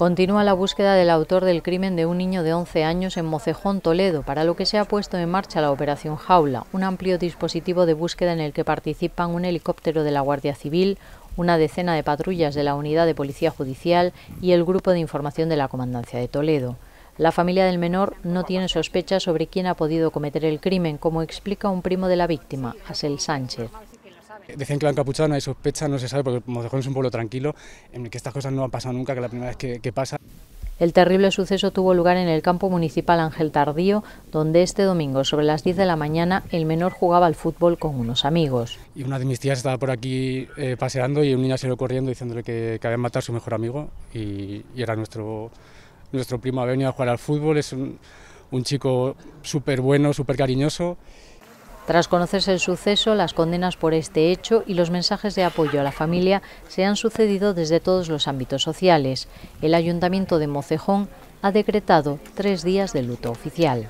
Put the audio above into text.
Continúa la búsqueda del autor del crimen de un niño de 11 años en Mocejón, Toledo, para lo que se ha puesto en marcha la Operación Jaula, un amplio dispositivo de búsqueda en el que participan un helicóptero de la Guardia Civil, una decena de patrullas de la Unidad de Policía Judicial y el Grupo de Información de la Comandancia de Toledo. La familia del menor no tiene sospechas sobre quién ha podido cometer el crimen, como explica un primo de la víctima, Asel Sánchez. Decían que lo han no hay sospecha, no se sabe, porque Mozejón es un pueblo tranquilo, en el que estas cosas no han pasado nunca, que la primera vez que, pasa. El terrible suceso tuvo lugar en el campo municipal Ángel Tardío, donde este domingo, sobre las 10 de la mañana, el menor jugaba al fútbol con unos amigos. Y una de mis tías estaba por aquí eh, paseando y un niño lo corriendo diciéndole que, que había matado a su mejor amigo y, era nuestro, nuestro primo, había venido a jugar al fútbol, es un, un chico súper bueno, súper cariñoso tras conocerse el suceso, las condenas por este hecho y los mensajes de apoyo a la familia se han sucedido desde todos los ámbitos sociales. El Ayuntamiento de Mocejón ha decretado tres días de luto oficial.